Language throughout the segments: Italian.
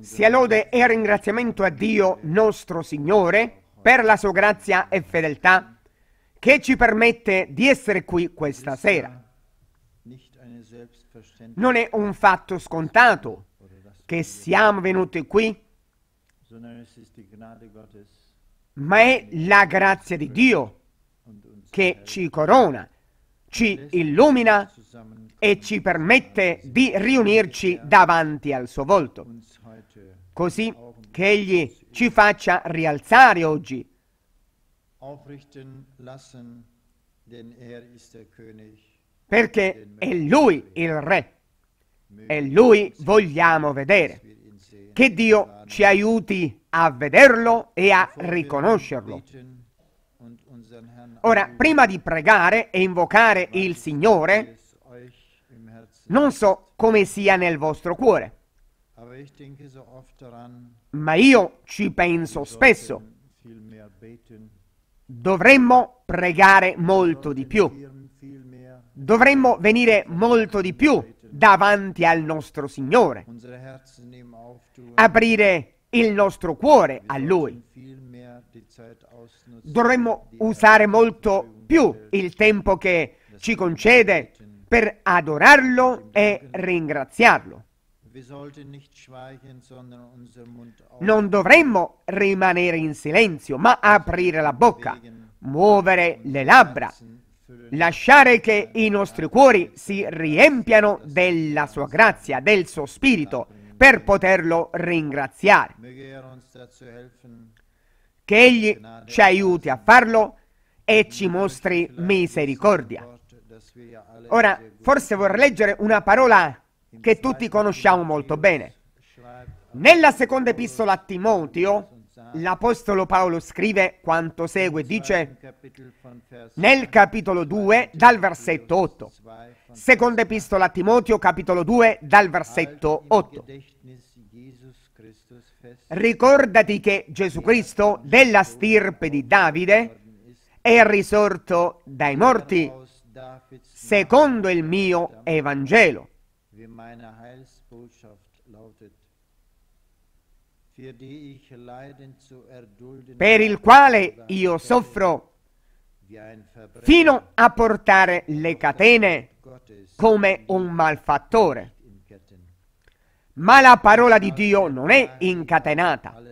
Sia lode e ringraziamento a Dio nostro Signore per la sua grazia e fedeltà che ci permette di essere qui questa sera. Non è un fatto scontato che siamo venuti qui, ma è la grazia di Dio che ci corona, ci illumina e ci permette di riunirci davanti al suo volto, così che Egli ci faccia rialzare oggi. Er Perché è Lui il Re e Lui vogliamo vedere. Che Dio ci aiuti a vederlo e a riconoscerlo. Ora, prima di pregare e invocare il Signore, non so come sia nel vostro cuore, ma io ci penso spesso. Dovremmo pregare molto di più. Dovremmo venire molto di più davanti al nostro Signore. Aprire il nostro cuore a Lui. Dovremmo usare molto più il tempo che ci concede per adorarlo e ringraziarlo. Non dovremmo rimanere in silenzio, ma aprire la bocca, muovere le labbra, lasciare che i nostri cuori si riempiano della sua grazia, del suo spirito, per poterlo ringraziare. Er che Egli ci aiuti a farlo e ci mostri misericordia. Ora, forse vorrei leggere una parola che tutti conosciamo molto bene. Nella seconda epistola a Timoteo, l'Apostolo Paolo scrive quanto segue, dice nel capitolo 2 dal versetto 8. Seconda epistola a Timoteo, capitolo 2 dal versetto 8. Ricordati che Gesù Cristo della stirpe di Davide è risorto dai morti secondo il mio Evangelo. Per il quale io soffro fino a portare le catene come un malfattore. Ma la parola di Dio non è incatenata,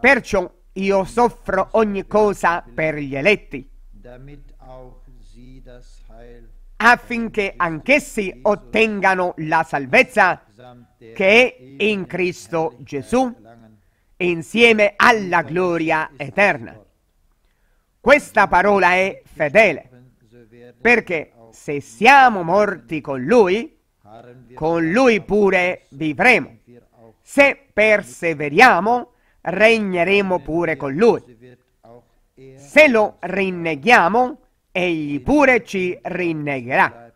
perciò io soffro ogni cosa per gli eletti, affinché anch'essi ottengano la salvezza che è in Cristo Gesù insieme alla gloria eterna. Questa parola è fedele, perché se siamo morti con Lui, con Lui pure vivremo. Se perseveriamo, regneremo pure con Lui. Se lo rinneghiamo, egli pure ci rinnegherà.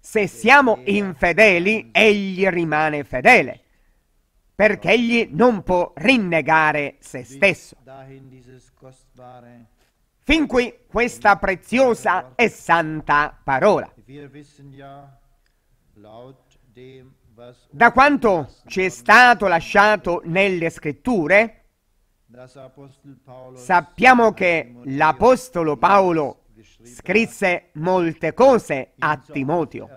Se siamo infedeli, egli rimane fedele, perché egli non può rinnegare se stesso. Fin qui questa preziosa e santa parola. Da quanto ci è stato lasciato nelle scritture, Sappiamo che l'Apostolo Paolo scrisse molte cose a Timoteo,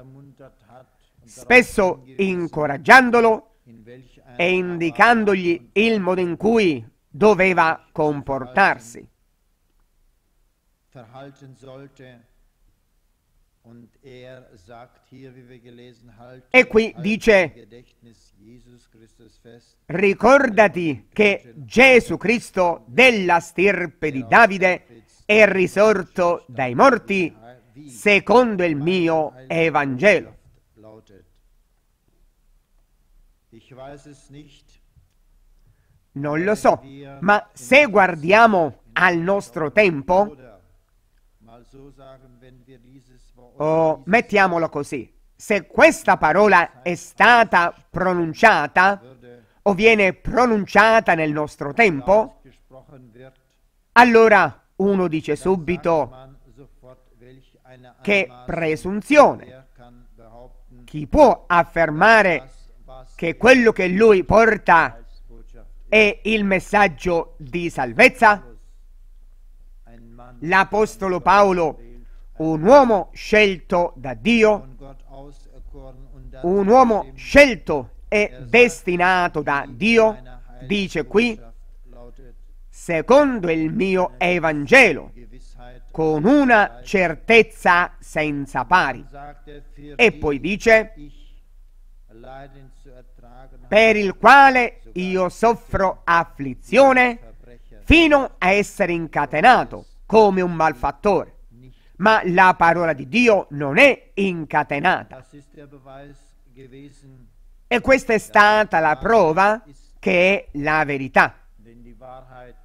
spesso incoraggiandolo e indicandogli il modo in cui doveva comportarsi. Er e qui dice, ricordati che Gesù Cristo della stirpe di er Davide è risorto dai morti secondo il mio er Evangelo. Non lo so, ma se guardiamo al nostro tempo, o mettiamolo così, se questa parola è stata pronunciata o viene pronunciata nel nostro tempo, allora uno dice subito che presunzione. Chi può affermare che quello che lui porta è il messaggio di salvezza? L'Apostolo Paolo un uomo scelto da Dio, un uomo scelto e destinato da Dio, dice qui, secondo il mio Evangelo, con una certezza senza pari. E poi dice, per il quale io soffro afflizione fino a essere incatenato come un malfattore ma la parola di Dio non è incatenata. E questa è stata la prova che è la verità.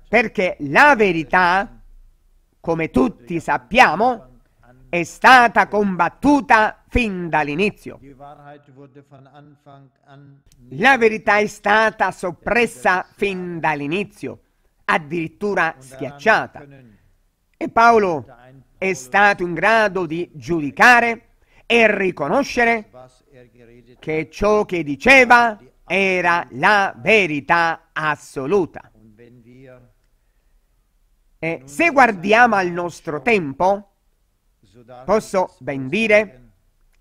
Perché la verità, come tutti sappiamo, è stata combattuta fin dall'inizio. La verità è stata soppressa fin dall'inizio, addirittura schiacciata. E Paolo è stato in grado di giudicare e riconoscere che ciò che diceva era la verità assoluta. E se guardiamo al nostro tempo, posso ben dire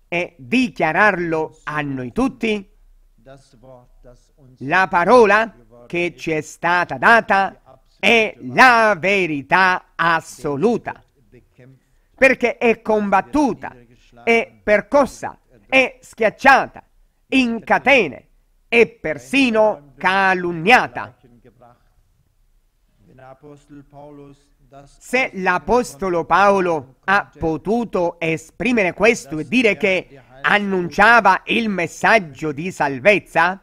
e dichiararlo a noi tutti, la parola che ci è stata data è la verità assoluta perché è combattuta, è percossa, è schiacciata, in catene e persino calunniata. Se l'Apostolo Paolo ha potuto esprimere questo e dire che annunciava il messaggio di salvezza,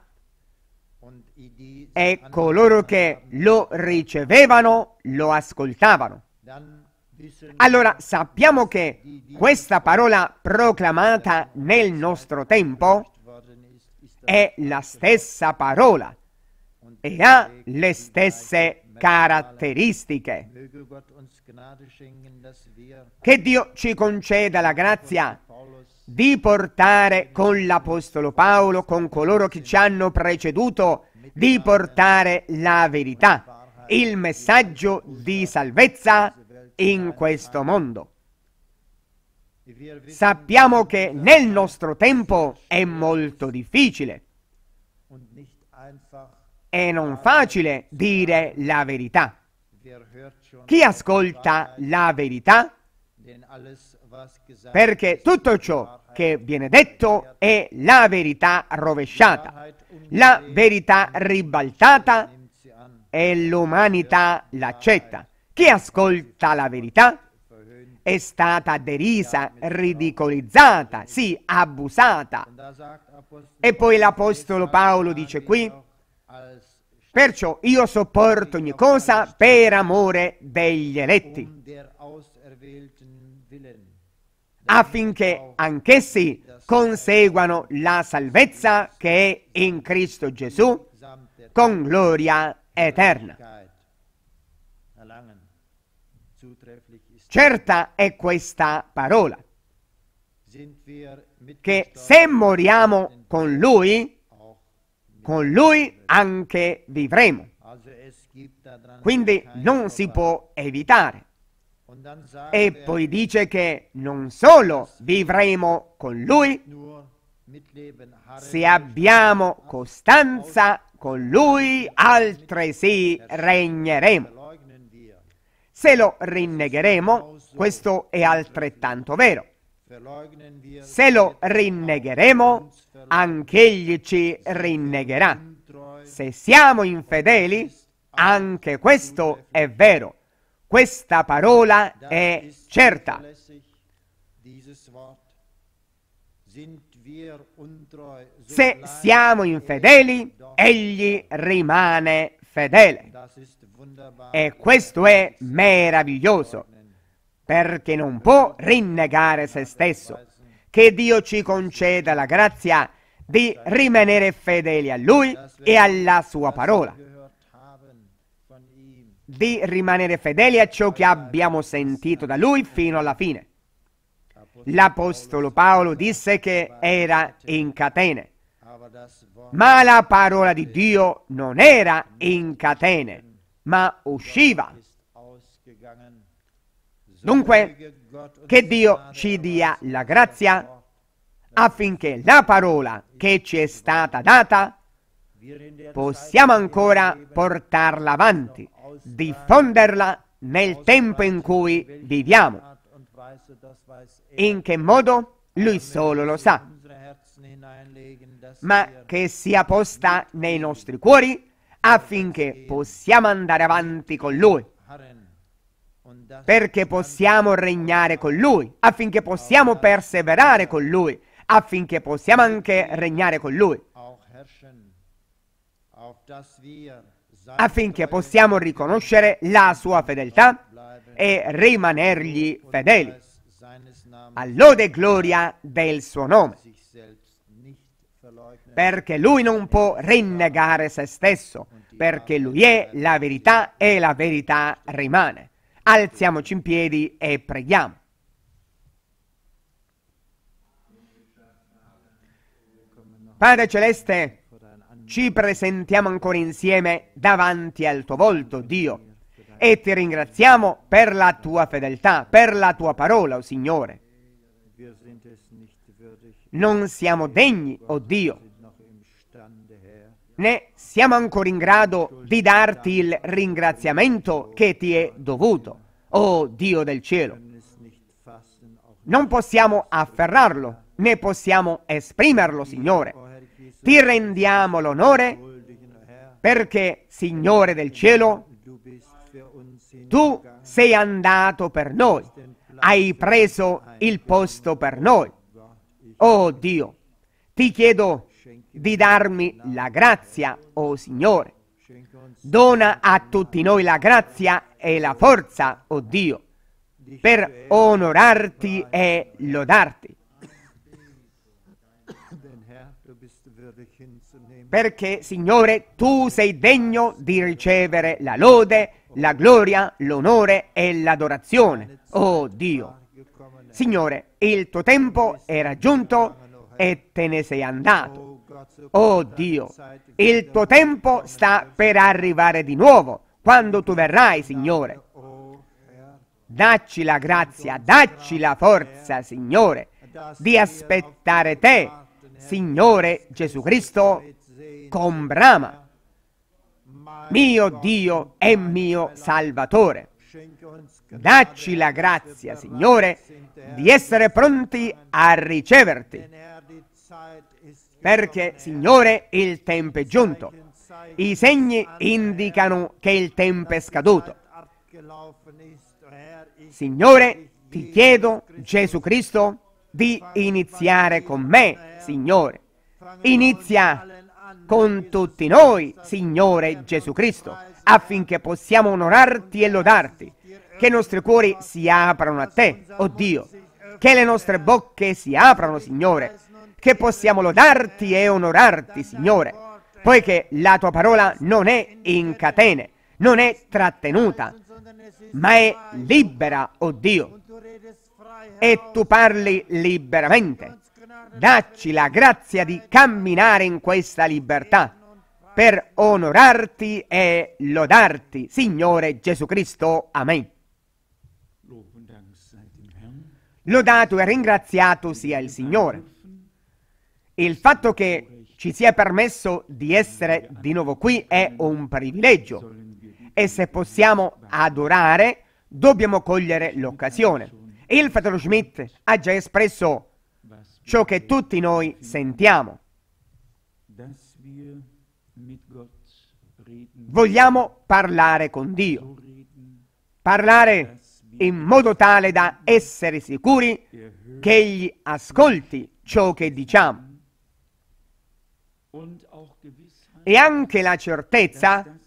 e coloro che lo ricevevano lo ascoltavano. Allora sappiamo che questa parola proclamata nel nostro tempo è la stessa parola e ha le stesse caratteristiche. Che Dio ci conceda la grazia di portare con l'Apostolo Paolo, con coloro che ci hanno preceduto, di portare la verità, il messaggio di salvezza in questo mondo. Sappiamo che nel nostro tempo è molto difficile e non facile dire la verità. Chi ascolta la verità, perché tutto ciò che viene detto è la verità rovesciata, la verità ribaltata e l'umanità l'accetta. Chi ascolta la verità è stata derisa, ridicolizzata, sì, abusata. E poi l'Apostolo Paolo dice qui, perciò io sopporto ogni cosa per amore degli eletti, affinché anch'essi conseguano la salvezza che è in Cristo Gesù con gloria eterna. Certa è questa parola, che se moriamo con Lui, con Lui anche vivremo. Quindi non si può evitare. E poi dice che non solo vivremo con Lui, se abbiamo costanza con Lui altresì regneremo. Se lo rinnegheremo, questo è altrettanto vero. Se lo rinnegheremo, anch'egli ci rinnegherà. Se siamo infedeli, anche questo è vero. Questa parola è certa. Se siamo infedeli, egli rimane fedele. E questo è meraviglioso, perché non può rinnegare se stesso. Che Dio ci conceda la grazia di rimanere fedeli a Lui e alla Sua parola, di rimanere fedeli a ciò che abbiamo sentito da Lui fino alla fine. L'Apostolo Paolo disse che era in catene, ma la parola di Dio non era in catene, ma usciva. Dunque, che Dio ci dia la grazia affinché la parola che ci è stata data possiamo ancora portarla avanti, diffonderla nel tempo in cui viviamo. In che modo? Lui solo lo sa. Ma che sia posta nei nostri cuori affinché possiamo andare avanti con Lui. Perché possiamo regnare con Lui, affinché possiamo perseverare con Lui, affinché possiamo anche regnare con Lui. Affinché possiamo riconoscere la sua fedeltà e rimanergli fedeli. Allode e gloria del suo nome, perché lui non può rinnegare se stesso, perché lui è la verità e la verità rimane. Alziamoci in piedi e preghiamo. Padre Celeste, ci presentiamo ancora insieme davanti al tuo volto, Dio, e ti ringraziamo per la tua fedeltà, per la tua parola, o oh Signore. Non siamo degni, o oh Dio, né siamo ancora in grado di darti il ringraziamento che ti è dovuto, o oh Dio del cielo. Non possiamo afferrarlo, né possiamo esprimerlo, Signore. Ti rendiamo l'onore perché, Signore del cielo, tu sei andato per noi, hai preso il posto per noi. Oh Dio, ti chiedo di darmi la grazia, oh Signore. Dona a tutti noi la grazia e la forza, oh Dio, per onorarti e lodarti. Perché, Signore, tu sei degno di ricevere la lode e la forza la gloria, l'onore e l'adorazione. Oh Dio! Signore, il tuo tempo è raggiunto e te ne sei andato. Oh Dio, il tuo tempo sta per arrivare di nuovo, quando tu verrai, Signore. Dacci la grazia, dacci la forza, Signore, di aspettare te, Signore Gesù Cristo, con brama mio Dio e mio Salvatore. Dacci la grazia, Signore, di essere pronti a riceverti, perché, Signore, il tempo è giunto. I segni indicano che il tempo è scaduto. Signore, ti chiedo, Gesù Cristo, di iniziare con me, Signore. Inizia con tutti noi, Signore Gesù Cristo, affinché possiamo onorarti e lodarti. Che i nostri cuori si aprano a te, oh Dio. Che le nostre bocche si aprano, Signore. Che possiamo lodarti e onorarti, Signore. Poiché la tua parola non è in catene, non è trattenuta, ma è libera, oh Dio. E tu parli liberamente dacci la grazia di camminare in questa libertà per onorarti e lodarti, Signore Gesù Cristo. Amen. Lodato e ringraziato sia il Signore. Il fatto che ci sia permesso di essere di nuovo qui è un privilegio e se possiamo adorare dobbiamo cogliere l'occasione. Il fratello Schmidt ha già espresso ciò che tutti noi sentiamo. Vogliamo parlare con Dio, parlare in modo tale da essere sicuri che Egli ascolti ciò che diciamo. E anche la certezza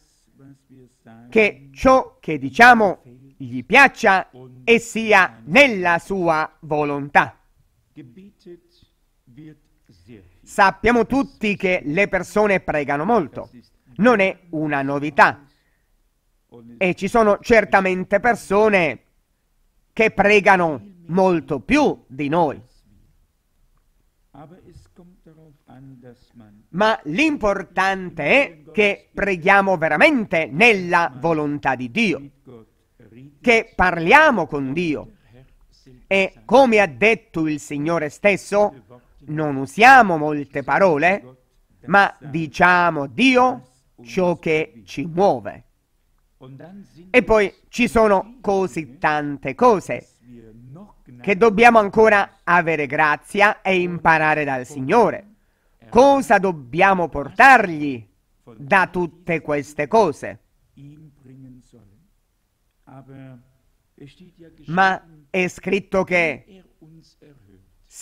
che ciò che diciamo gli piaccia e sia nella sua volontà. Sappiamo tutti che le persone pregano molto, non è una novità. E ci sono certamente persone che pregano molto più di noi. Ma l'importante è che preghiamo veramente nella volontà di Dio, che parliamo con Dio. E come ha detto il Signore stesso, non usiamo molte parole, ma diciamo Dio ciò che ci muove. E poi ci sono così tante cose che dobbiamo ancora avere grazia e imparare dal Signore. Cosa dobbiamo portargli da tutte queste cose? Ma è scritto che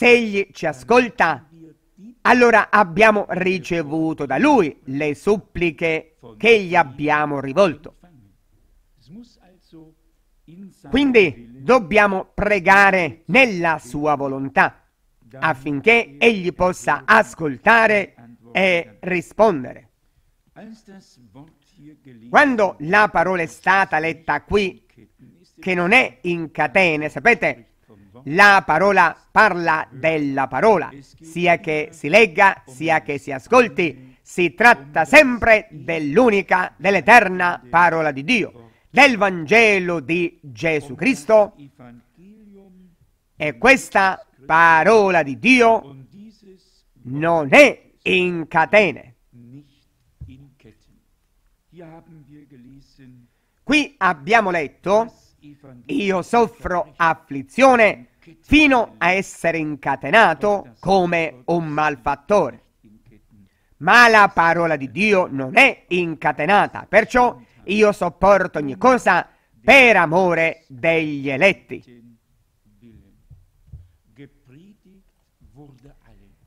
se egli ci ascolta, allora abbiamo ricevuto da lui le suppliche che gli abbiamo rivolto. Quindi dobbiamo pregare nella sua volontà affinché egli possa ascoltare e rispondere. Quando la parola è stata letta qui, che non è in catene, sapete, la parola parla della parola, sia che si legga, sia che si ascolti, si tratta sempre dell'unica, dell'eterna parola di Dio, del Vangelo di Gesù Cristo. E questa parola di Dio non è in catene. Qui abbiamo letto io soffro afflizione fino a essere incatenato come un malfattore. Ma la parola di Dio non è incatenata, perciò io sopporto ogni cosa per amore degli eletti.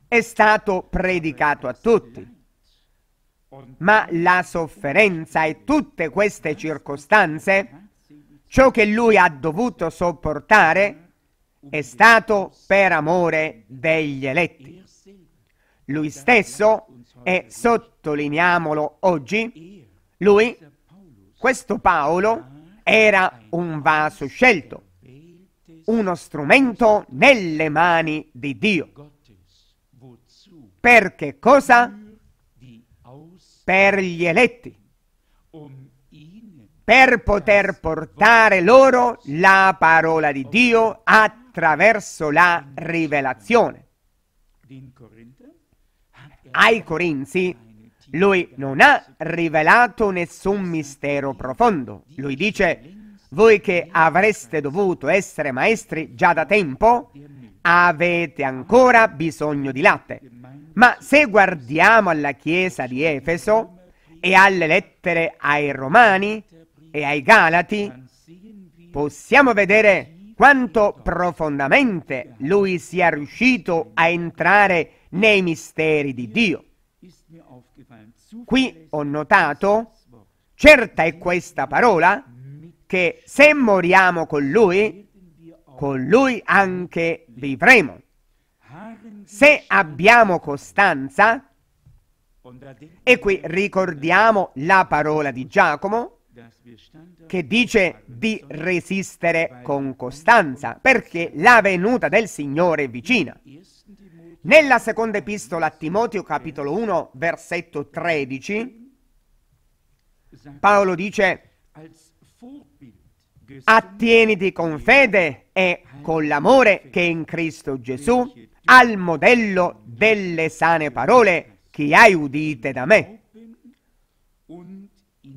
È stato predicato a tutti, ma la sofferenza e tutte queste circostanze Ciò che lui ha dovuto sopportare è stato per amore degli eletti. Lui stesso, e sottolineiamolo oggi, lui, questo Paolo, era un vaso scelto, uno strumento nelle mani di Dio. Per che cosa? Per gli eletti, per poter portare loro la parola di Dio attraverso la rivelazione. Ai Corinzi lui non ha rivelato nessun mistero profondo. Lui dice, voi che avreste dovuto essere maestri già da tempo, avete ancora bisogno di latte. Ma se guardiamo alla chiesa di Efeso e alle lettere ai Romani, e ai Galati, possiamo vedere quanto profondamente lui sia riuscito a entrare nei misteri di Dio. Qui ho notato, certa è questa parola, che se moriamo con lui, con lui anche vivremo. Se abbiamo costanza, e qui ricordiamo la parola di Giacomo, che dice di resistere con costanza, perché la venuta del Signore è vicina. Nella seconda epistola a Timoteo capitolo 1 versetto 13 Paolo dice Attieniti con fede e con l'amore che è in Cristo Gesù al modello delle sane parole che hai udite da me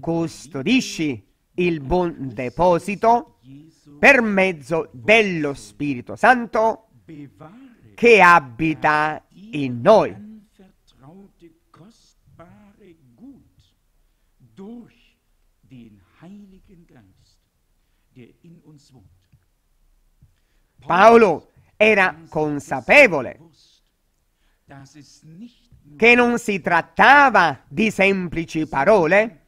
custodisci il buon deposito per mezzo dello Spirito Santo che abita in noi. Paolo era consapevole che non si trattava di semplici parole,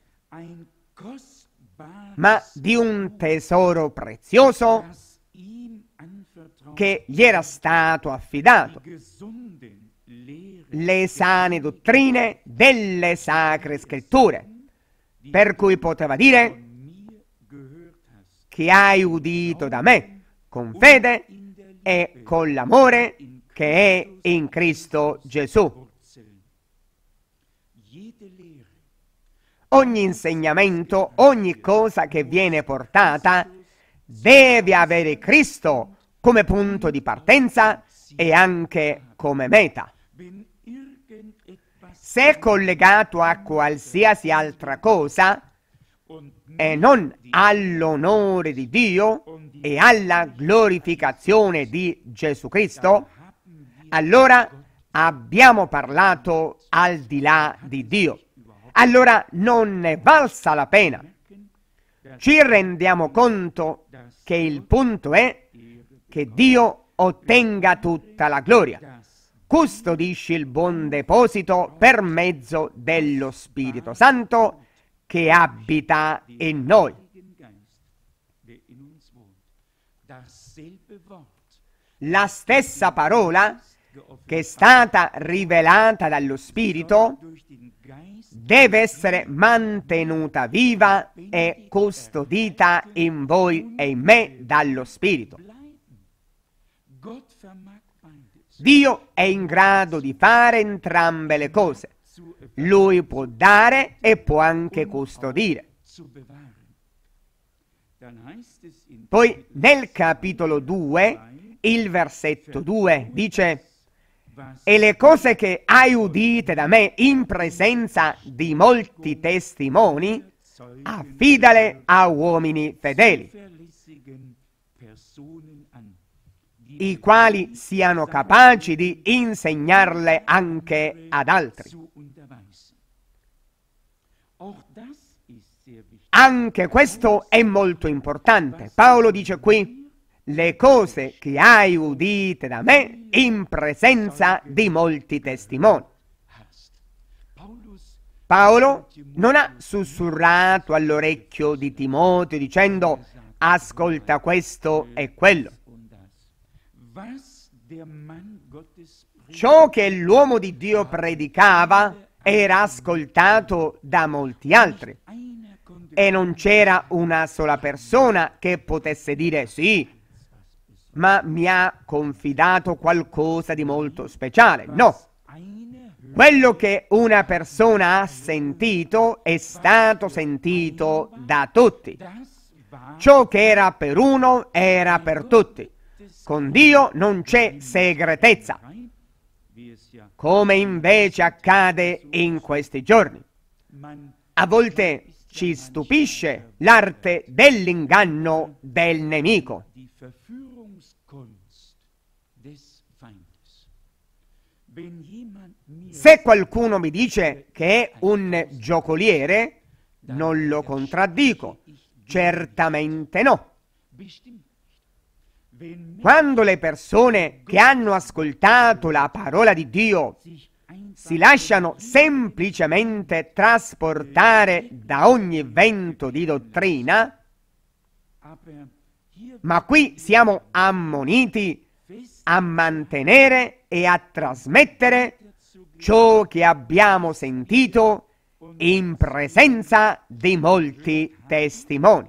ma di un tesoro prezioso che gli era stato affidato, le sane dottrine delle sacre scritture, per cui poteva dire che hai udito da me con fede e con l'amore che è in Cristo Gesù. ogni insegnamento, ogni cosa che viene portata deve avere Cristo come punto di partenza e anche come meta. Se collegato a qualsiasi altra cosa e non all'onore di Dio e alla glorificazione di Gesù Cristo, allora abbiamo parlato al di là di Dio allora non ne valsa la pena. Ci rendiamo conto che il punto è che Dio ottenga tutta la gloria. Custodisci il buon deposito per mezzo dello Spirito Santo che abita in noi. La stessa parola che è stata rivelata dallo Spirito deve essere mantenuta viva e custodita in voi e in me dallo Spirito. Dio è in grado di fare entrambe le cose. Lui può dare e può anche custodire. Poi nel capitolo 2, il versetto 2 dice e le cose che hai udite da me in presenza di molti testimoni, affidale a uomini fedeli, i quali siano capaci di insegnarle anche ad altri. Anche questo è molto importante. Paolo dice qui, le cose che hai udite da me in presenza di molti testimoni. Paolo non ha sussurrato all'orecchio di Timoteo dicendo ascolta questo e quello. Ciò che l'uomo di Dio predicava era ascoltato da molti altri e non c'era una sola persona che potesse dire sì, ma mi ha confidato qualcosa di molto speciale. No, quello che una persona ha sentito è stato sentito da tutti. Ciò che era per uno era per tutti. Con Dio non c'è segretezza, come invece accade in questi giorni. A volte ci stupisce l'arte dell'inganno del nemico. Se qualcuno mi dice che è un giocoliere, non lo contraddico. Certamente no. Quando le persone che hanno ascoltato la parola di Dio si lasciano semplicemente trasportare eh, da ogni vento di dottrina, ma qui siamo ammoniti a mantenere e a trasmettere ciò che abbiamo sentito in presenza di molti testimoni.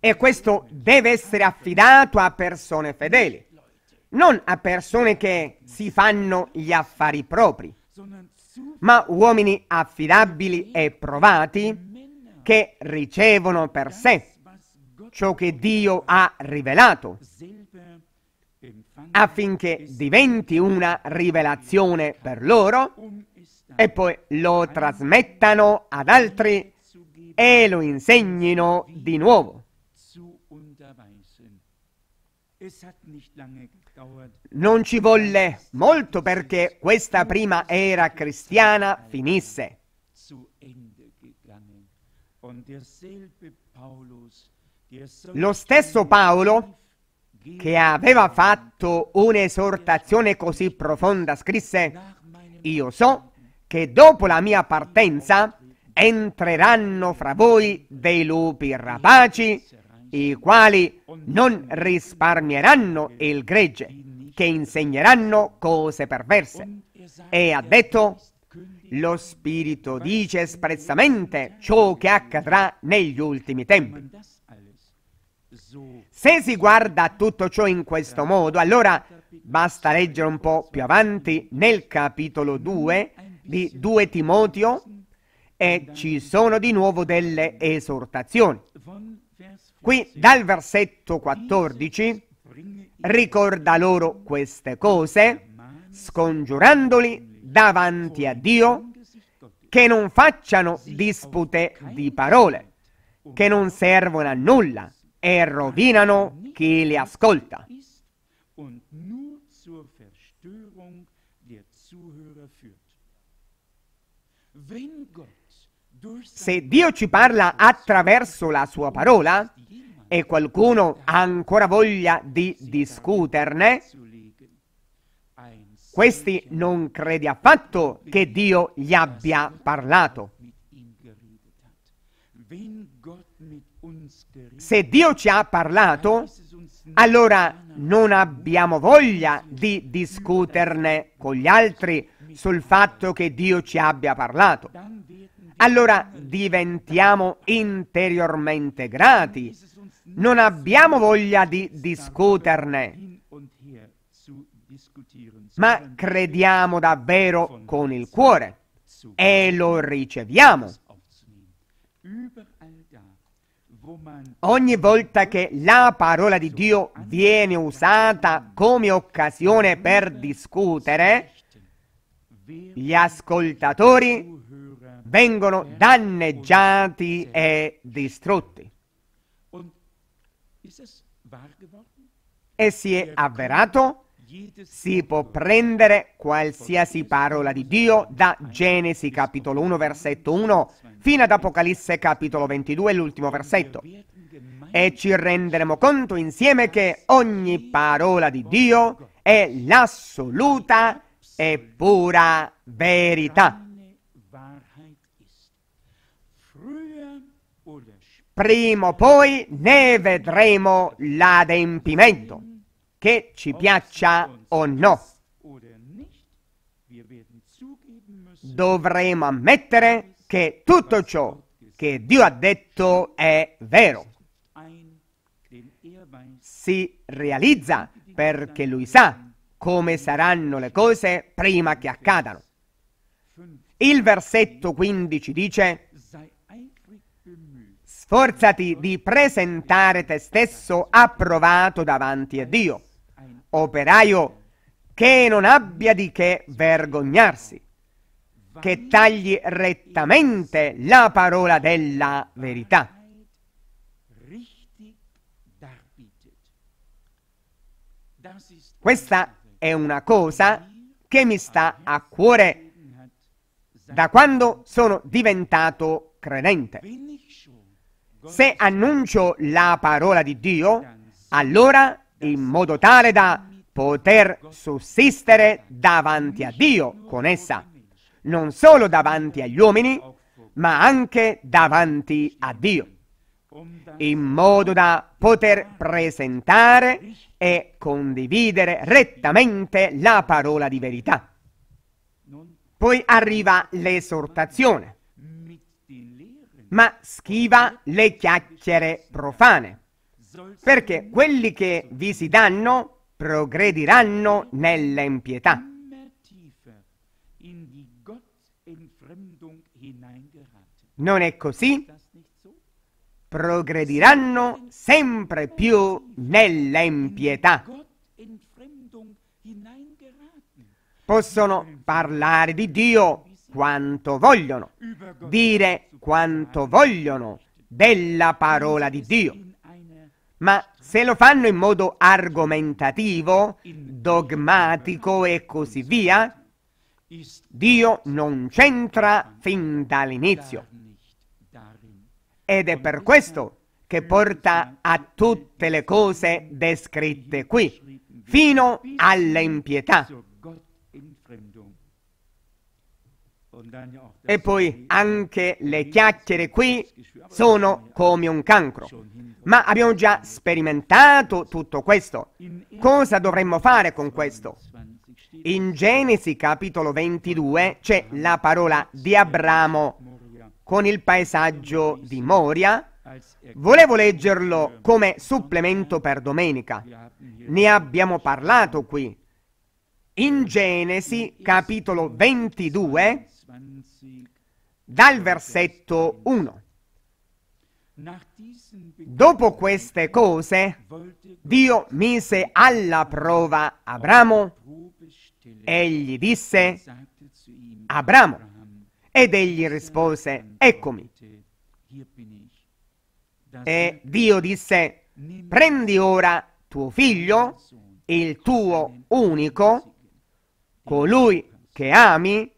E questo deve essere affidato a persone fedeli, non a persone che si fanno gli affari propri, ma uomini affidabili e provati che ricevono per sé ciò che Dio ha rivelato affinché diventi una rivelazione per loro e poi lo trasmettano ad altri e lo insegnino di nuovo. Non ci volle molto perché questa prima era cristiana finisse. Und derselbe Paulus lo stesso Paolo, che aveva fatto un'esortazione così profonda, scrisse, io so che dopo la mia partenza entreranno fra voi dei lupi rapaci, i quali non risparmieranno il gregge, che insegneranno cose perverse. E ha detto, lo Spirito dice espressamente ciò che accadrà negli ultimi tempi. Se si guarda tutto ciò in questo modo, allora basta leggere un po' più avanti nel capitolo 2 di 2 Timoteo e ci sono di nuovo delle esortazioni. Qui dal versetto 14 ricorda loro queste cose, scongiurandoli davanti a Dio che non facciano dispute di parole, che non servono a nulla, e rovinano chi li ascolta. Se Dio ci parla attraverso la sua parola e qualcuno ha ancora voglia di discuterne, questi non crede affatto che Dio gli abbia parlato. Se Dio ci ha parlato, allora non abbiamo voglia di discuterne con gli altri sul fatto che Dio ci abbia parlato. Allora diventiamo interiormente grati. Non abbiamo voglia di discuterne, ma crediamo davvero con il cuore e lo riceviamo. Ogni volta che la parola di Dio viene usata come occasione per discutere, gli ascoltatori vengono danneggiati e distrutti. E si è avverato si può prendere qualsiasi parola di Dio da Genesi capitolo 1 versetto 1 fino ad Apocalisse capitolo 22 l'ultimo versetto e ci renderemo conto insieme che ogni parola di Dio è l'assoluta e pura verità. Prima o poi ne vedremo l'adempimento che ci piaccia o no. Dovremo ammettere che tutto ciò che Dio ha detto è vero. Si realizza perché Lui sa come saranno le cose prima che accadano. Il versetto 15 dice, sforzati di presentare te stesso approvato davanti a Dio operaio che non abbia di che vergognarsi, che tagli rettamente la parola della verità. Questa è una cosa che mi sta a cuore da quando sono diventato credente. Se annuncio la parola di Dio, allora in modo tale da poter sussistere davanti a Dio con essa, non solo davanti agli uomini, ma anche davanti a Dio, in modo da poter presentare e condividere rettamente la parola di verità. Poi arriva l'esortazione, ma schiva le chiacchiere profane perché quelli che vi si danno progrediranno nella impietà. Non è così? Progrediranno sempre più nella impietà. Possono parlare di Dio quanto vogliono, dire quanto vogliono della parola di Dio. Ma se lo fanno in modo argomentativo, dogmatico e così via, Dio non c'entra fin dall'inizio. Ed è per questo che porta a tutte le cose descritte qui, fino all'impietà. E poi anche le chiacchiere qui sono come un cancro. Ma abbiamo già sperimentato tutto questo. Cosa dovremmo fare con questo? In Genesi capitolo 22 c'è la parola di Abramo con il paesaggio di Moria. Volevo leggerlo come supplemento per domenica. Ne abbiamo parlato qui. In Genesi capitolo 22 dal versetto 1. Dopo queste cose, Dio mise alla prova Abramo e gli disse, Abramo, ed egli rispose, eccomi. E Dio disse, prendi ora tuo figlio, il tuo unico, colui che ami,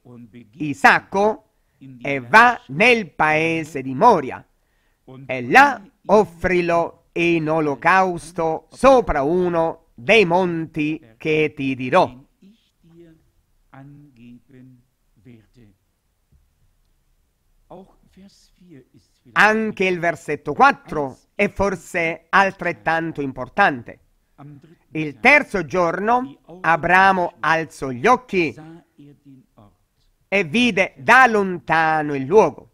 Isacco, e va nel paese di Moria e là offrilo in olocausto sopra uno dei monti che ti dirò. Anche il versetto 4 è forse altrettanto importante. Il terzo giorno Abramo alzò gli occhi e vide da lontano il luogo.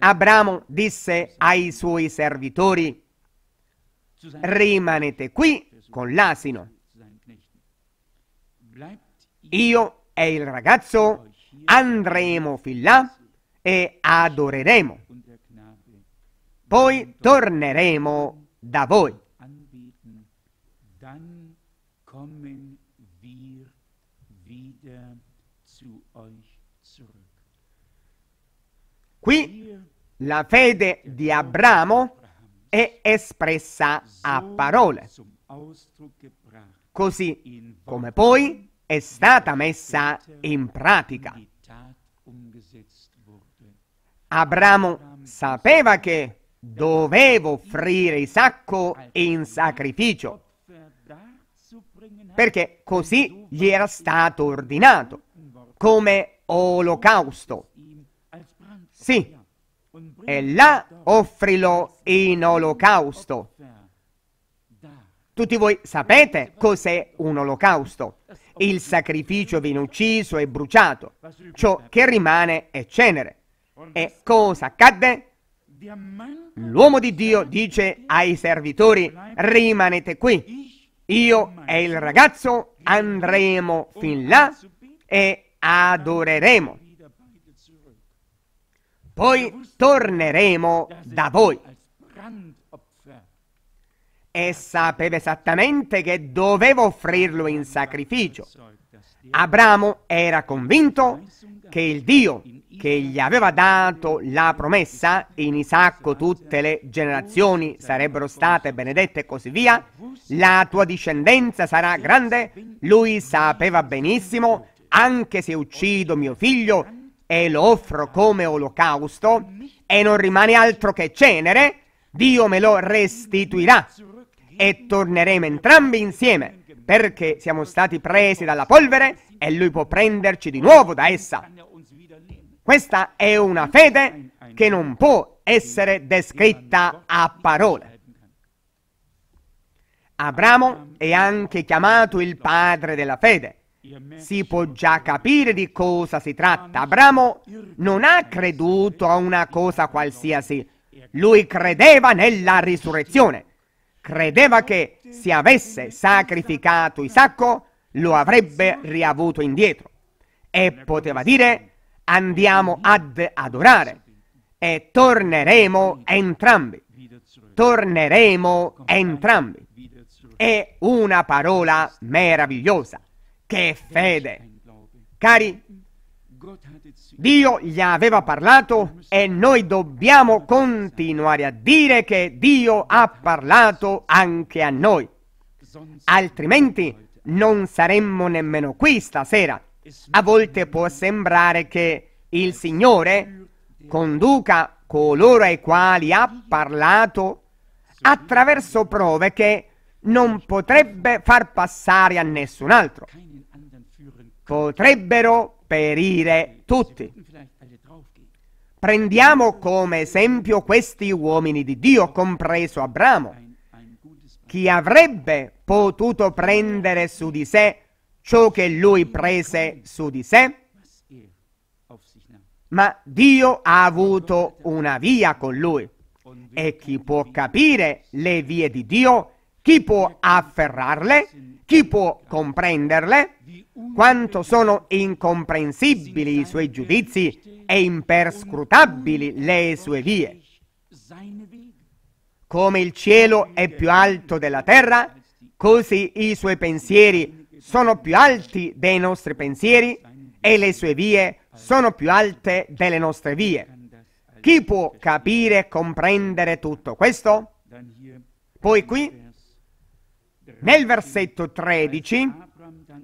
Abramo disse ai suoi servitori, rimanete qui con l'asino. Io e il ragazzo andremo fin là e adoreremo. Poi torneremo da voi. kommen wir wieder zu euch zurück. Qui la fede di Abramo è espressa a parole, così come poi è stata messa in pratica. Abramo sapeva che dovevo offrire Isacco in sacrificio, perché così gli era stato ordinato, come olocausto. Sì, e là offrilo in olocausto. Tutti voi sapete cos'è un olocausto. Il sacrificio viene ucciso e bruciato. Ciò che rimane è cenere. E cosa accadde? L'uomo di Dio dice ai servitori, rimanete qui. Io e il ragazzo andremo fin là e adoreremo. Poi torneremo da voi. E sapeva esattamente che doveva offrirlo in sacrificio. Abramo era convinto che il Dio che gli aveva dato la promessa, in Isacco tutte le generazioni sarebbero state benedette e così via, la tua discendenza sarà grande, lui sapeva benissimo, anche se uccido mio figlio, e lo offro come olocausto e non rimane altro che cenere, Dio me lo restituirà e torneremo entrambi insieme perché siamo stati presi dalla polvere e lui può prenderci di nuovo da essa. Questa è una fede che non può essere descritta a parole. Abramo è anche chiamato il padre della fede, si può già capire di cosa si tratta. Abramo non ha creduto a una cosa qualsiasi, lui credeva nella risurrezione. Credeva che se avesse sacrificato Isacco lo avrebbe riavuto indietro. E poteva dire andiamo ad adorare e torneremo entrambi. Torneremo entrambi. È una parola meravigliosa che fede. Cari, Dio gli aveva parlato e noi dobbiamo continuare a dire che Dio ha parlato anche a noi. Altrimenti non saremmo nemmeno qui stasera. A volte può sembrare che il Signore conduca coloro ai quali ha parlato attraverso prove che non potrebbe far passare a nessun altro potrebbero perire tutti. Prendiamo come esempio questi uomini di Dio, compreso Abramo. Chi avrebbe potuto prendere su di sé ciò che lui prese su di sé? Ma Dio ha avuto una via con lui. E chi può capire le vie di Dio, chi può afferrarle, chi può comprenderle? Quanto sono incomprensibili i suoi giudizi e imperscrutabili le sue vie. Come il cielo è più alto della terra, così i suoi pensieri sono più alti dei nostri pensieri e le sue vie sono più alte delle nostre vie. Chi può capire e comprendere tutto questo? Poi qui nel versetto 13,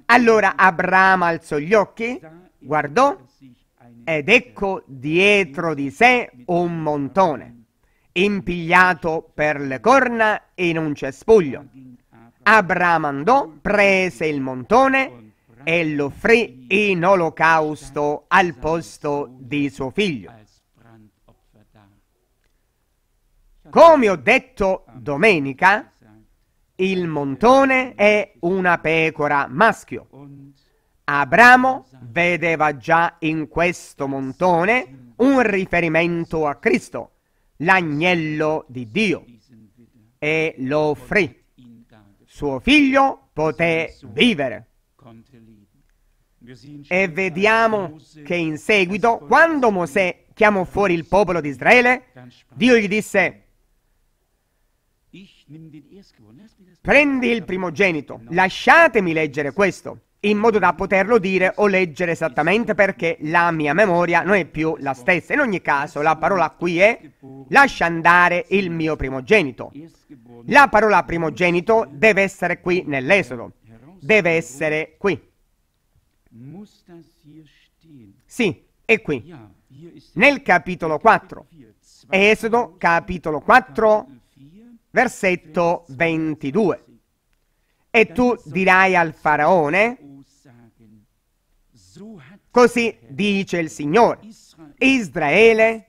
allora Abramo alzò gli occhi, guardò ed ecco dietro di sé un montone, impigliato per le corna in un cespuglio. Abramo andò, prese il montone e lo offrì in olocausto al posto di suo figlio. Come ho detto domenica, il montone è una pecora maschio. Abramo vedeva già in questo montone un riferimento a Cristo, l'agnello di Dio, e lo offrì. Suo figlio poté vivere. E vediamo che in seguito, quando Mosè chiamò fuori il popolo di Israele, Dio gli disse, Prendi il primogenito, lasciatemi leggere questo, in modo da poterlo dire o leggere esattamente perché la mia memoria non è più la stessa. In ogni caso, la parola qui è lascia andare il mio primogenito. La parola primogenito deve essere qui nell'Esodo, deve essere qui. Sì, è qui. Nel capitolo 4. Esodo capitolo 4, versetto 22. E tu dirai al faraone, così dice il Signore, Israele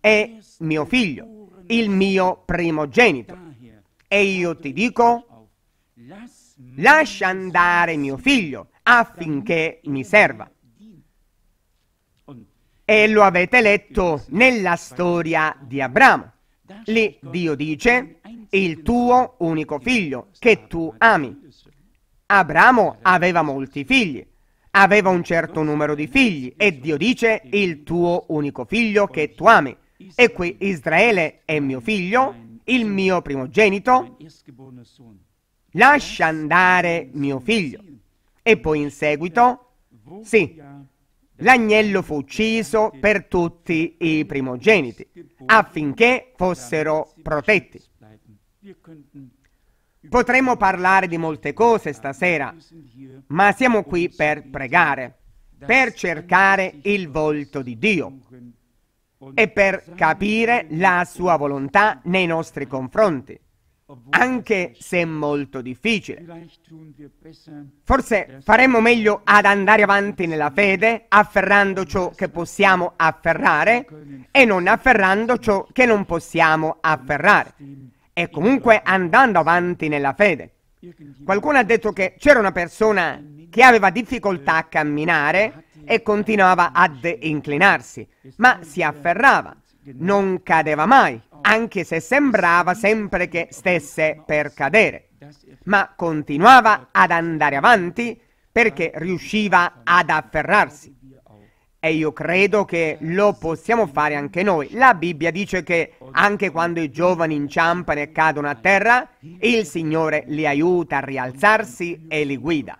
è mio figlio, il mio primogenito. E io ti dico, lascia andare mio figlio affinché mi serva. E lo avete letto nella storia di Abramo. Lì Dio dice, il tuo unico figlio, che tu ami. Abramo aveva molti figli, aveva un certo numero di figli e Dio dice il tuo unico figlio che tu ami. E qui Israele è mio figlio, il mio primogenito, lascia andare mio figlio. E poi in seguito, sì, l'agnello fu ucciso per tutti i primogeniti, affinché fossero protetti. Potremmo parlare di molte cose stasera, ma siamo um qui per pregare, per cercare il volto di Dio e per capire la sua volontà nei nostri confronti, anche se è molto difficile. Forse faremmo meglio ad andare avanti nella fede, afferrando ciò che possiamo afferrare e non afferrando ciò che non possiamo afferrare e comunque andando avanti nella fede. Qualcuno ha detto che c'era una persona che aveva difficoltà a camminare e continuava ad inclinarsi, ma si afferrava, non cadeva mai, anche se sembrava sempre che stesse per cadere, ma continuava ad andare avanti perché riusciva ad afferrarsi. E io credo che lo possiamo fare anche noi. La Bibbia dice che anche quando i giovani inciampano e cadono a terra, il Signore li aiuta a rialzarsi e li guida.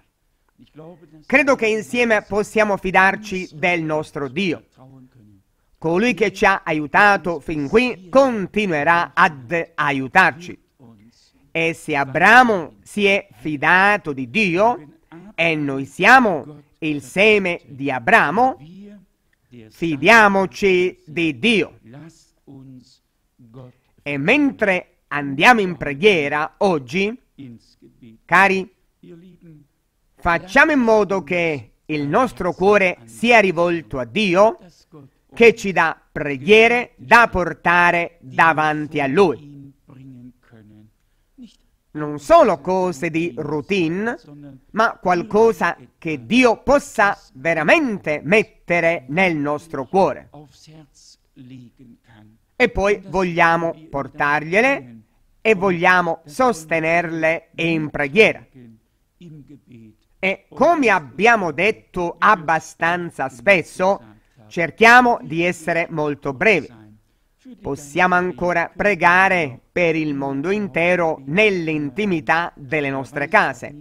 Credo che insieme possiamo fidarci del nostro Dio. Colui che ci ha aiutato fin qui continuerà ad aiutarci. E se Abramo si è fidato di Dio e noi siamo il seme di Abramo, fidiamoci di Dio. E mentre andiamo in preghiera oggi, cari, facciamo in modo che il nostro cuore sia rivolto a Dio che ci dà preghiere da portare davanti a Lui non solo cose di routine, ma qualcosa che Dio possa veramente mettere nel nostro cuore. E poi vogliamo portargliele e vogliamo sostenerle in preghiera. E come abbiamo detto abbastanza spesso, cerchiamo di essere molto brevi possiamo ancora pregare per il mondo intero nell'intimità delle nostre case.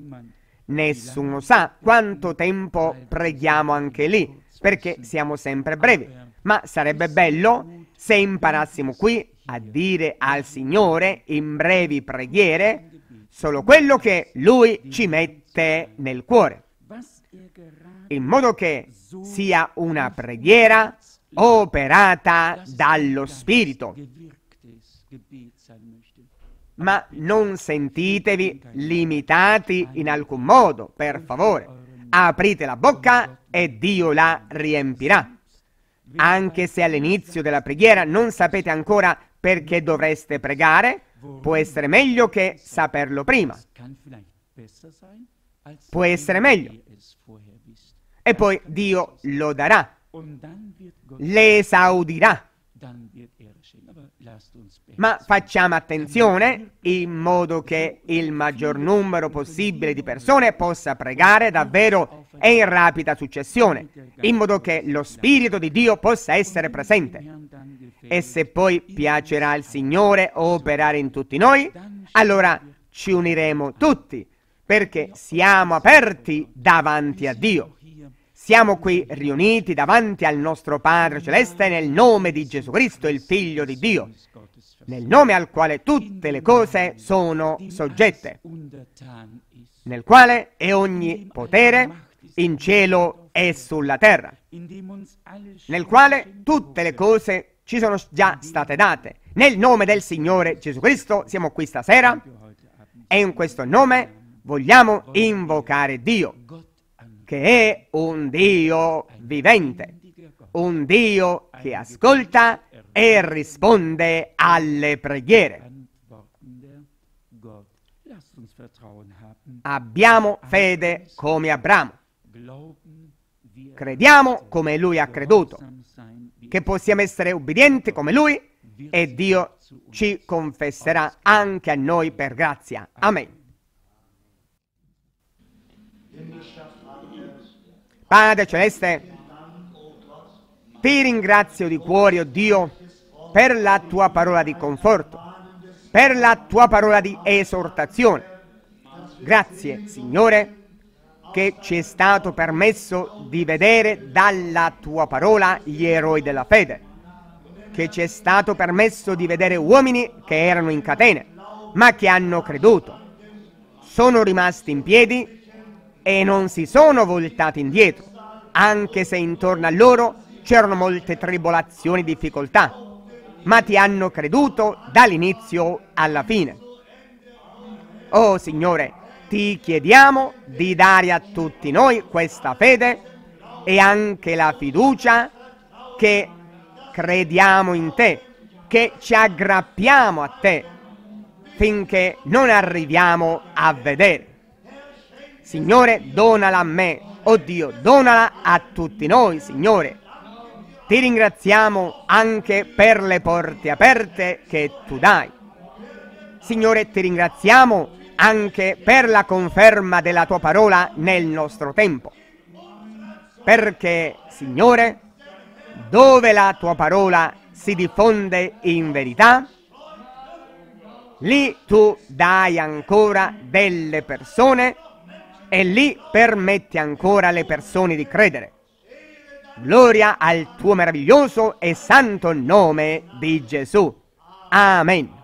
Nessuno sa quanto tempo preghiamo anche lì, perché siamo sempre brevi. Ma sarebbe bello se imparassimo qui a dire al Signore in brevi preghiere solo quello che Lui ci mette nel cuore, in modo che sia una preghiera operata dallo Spirito. Er Ma non sentitevi limitati in alcun modo, per favore. Aprite la bocca e Dio la riempirà. Anche se all'inizio della preghiera non sapete ancora perché dovreste pregare, può essere meglio che saperlo prima. Può essere meglio. E poi Dio lo darà le esaudirà. Ma facciamo attenzione in modo che il maggior numero possibile di persone possa pregare davvero e in rapida successione, in modo che lo Spirito di Dio possa essere presente. E se poi piacerà al Signore operare in tutti noi, allora ci uniremo tutti, perché siamo aperti davanti a Dio. Siamo qui riuniti davanti al nostro Padre Celeste nel nome di Gesù Cristo, il Figlio di Dio, nel nome al quale tutte le cose sono soggette, nel quale è ogni potere in cielo e sulla terra, nel quale tutte le cose ci sono già state date. Nel nome del Signore Gesù Cristo siamo qui stasera e in questo nome vogliamo invocare Dio che è un Dio vivente, un Dio che ascolta e risponde alle preghiere. Abbiamo fede come Abramo. Crediamo come lui ha creduto, che possiamo essere ubbidienti come lui e Dio ci confesserà anche a noi per grazia. Amen. Padre Celeste, ti ringrazio di cuore, oh Dio, per la tua parola di conforto, per la tua parola di esortazione. Grazie, Signore, che ci è stato permesso di vedere dalla tua parola gli eroi della fede, che ci è stato permesso di vedere uomini che erano in catene, ma che hanno creduto, sono rimasti in piedi e non si sono voltati indietro, anche se intorno a loro c'erano molte tribolazioni e difficoltà, ma ti hanno creduto dall'inizio alla fine. Oh Signore, ti chiediamo di dare a tutti noi questa fede e anche la fiducia che crediamo in te, che ci aggrappiamo a te finché non arriviamo a vedere. Signore, donala a me. Oh Dio, donala a tutti noi, Signore. Ti ringraziamo anche per le porte aperte che tu dai. Signore, ti ringraziamo anche per la conferma della tua parola nel nostro tempo. Perché, Signore, dove la tua parola si diffonde in verità, lì tu dai ancora delle persone e lì permette ancora alle persone di credere. Gloria al tuo meraviglioso e santo nome di Gesù. Amen.